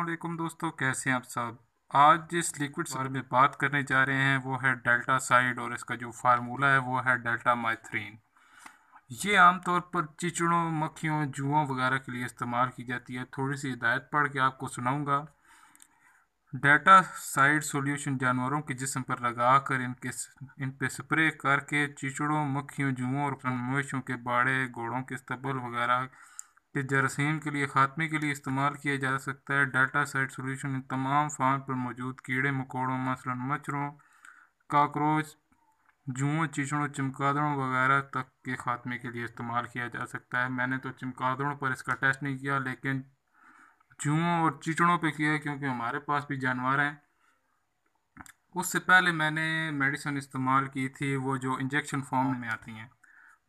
अलकुम दोस्तों कैसे हैं आप सब आज जिस लिक्विड बारे में बात करने जा रहे हैं वो है डेल्टा साइड और इसका जो फार्मूला है वो है डेल्टा माइथ्रीन ये आमतौर पर चिचड़ों मक्खियों जुओं वगैरह के लिए इस्तेमाल की जाती है थोड़ी सी हिदायत पढ़ के आपको सुनाऊंगा डेटा साइड सोल्यूशन जानवरों के जिसम पर लगा कर इनके इन पर स्प्रे करके चिचड़ों मक्खियों जुओं और मवेशों के बाड़े घोड़ों के स्तबल वगैरह कि जरासीम के लिए ख़ात्मे के लिए इस्तेमाल किया जा सकता है डाटा साइट सोल्यूशन इन तमाम फार्म पर मौजूद कीड़े मकोड़ों मसलन मच्छरों काकरोच जुओं चिचड़ों चमकादड़ों वगैरह तक के ख़ात्मे के लिए इस्तेमाल किया जा सकता है मैंने तो चमकादड़ों पर इसका टेस्ट नहीं किया लेकिन जुओं और चिचड़ों पर किया क्योंकि हमारे पास भी जानवर हैं उससे पहले मैंने मेडिसिन इस्तेमाल की थी वो जो इंजेक्शन फॉर्म में आती हैं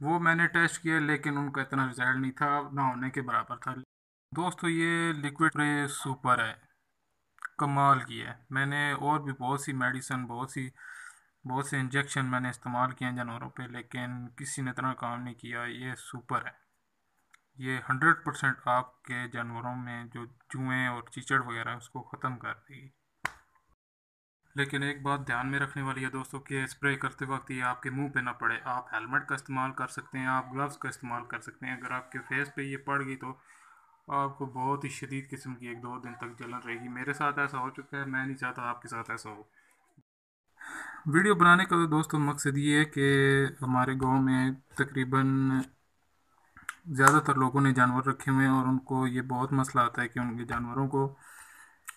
वो मैंने टेस्ट किया लेकिन उनका इतना रिजल्ट नहीं था ना होने के बराबर था दोस्तों ये लिक्विड स्प्रे सुपर है कमाल की है मैंने और भी बहुत सी मेडिसन बहुत सी बहुत से इंजेक्शन मैंने इस्तेमाल किए हैं जानवरों पे लेकिन किसी ने इतना काम नहीं किया ये सुपर है ये हंड्रेड परसेंट आपके जानवरों में जो जुएँ और चीचड़ वगैरह उसको ख़त्म कर देगी लेकिन एक बात ध्यान में रखने वाली है दोस्तों कि स्प्रे करते वक्त ये आपके मुंह पे ना पड़े आप हेलमेट का इस्तेमाल कर सकते हैं आप ग्लव्स का इस्तेमाल कर सकते हैं अगर आपके फेस पे ये पड़ गई तो आपको बहुत ही शदीद किस्म की एक दो दिन तक जलन रहेगी मेरे साथ ऐसा हो चुका है मैं नहीं चाहता आपके साथ ऐसा हो वीडियो बनाने का दोस्तों मकसद ये है कि हमारे गाँव में तकरीबन ज़्यादातर लोगों ने जानवर रखे हुए हैं और उनको ये बहुत मसला आता है कि उनके जानवरों को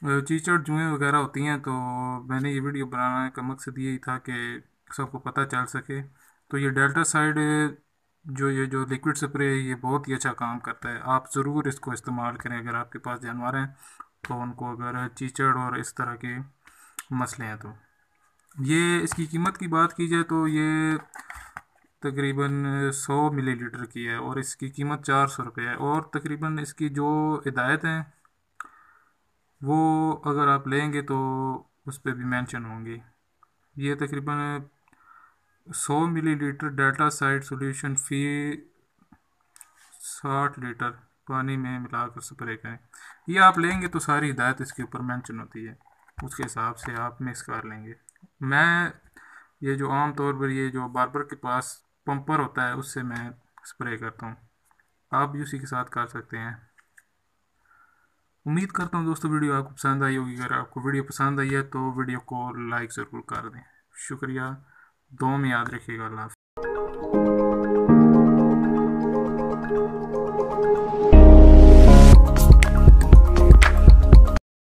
चीचड़ जुएँ वगैरह होती हैं तो मैंने ये वीडियो बनाने का मकसद यही था कि सबको पता चल सके तो ये डेल्टा साइड जो ये जो लिक्विड स्प्रे है ये बहुत ही अच्छा काम करता है आप ज़रूर इसको इस्तेमाल करें अगर आपके पास जानवर हैं तो उनको अगर चीचड़ और इस तरह के मसले हैं तो ये इसकी कीमत की बात की जाए तो ये तकरीबन 100 मिलीलीटर की है और इसकी कीमत चार सौ रुपये है और तकरीबन इसकी जो हिदायत हैं वो अगर आप लेंगे तो उस पर भी मेंशन होंगे ये तकरीबन 100 मिलीलीटर डेल्टा साइड सॉल्यूशन फी 60 लीटर पानी में मिलाकर स्प्रे करें ये आप लेंगे तो सारी हिदायत इसके ऊपर मेंशन होती है उसके हिसाब से आप मिक्स कर लेंगे मैं ये जो आम तौर पर ये जो बार्बर के पास पंपर होता है उससे मैं स्प्रे करता हूँ आप भी उसी के साथ कर सकते हैं उम्मीद करता हूँ दोस्तों वीडियो आपको पसंद आई होगी अगर आपको वीडियो पसंद आई है तो वीडियो को लाइक ज़रूर कर दें शुक्रिया दो में याद रखिएगा अल्लाह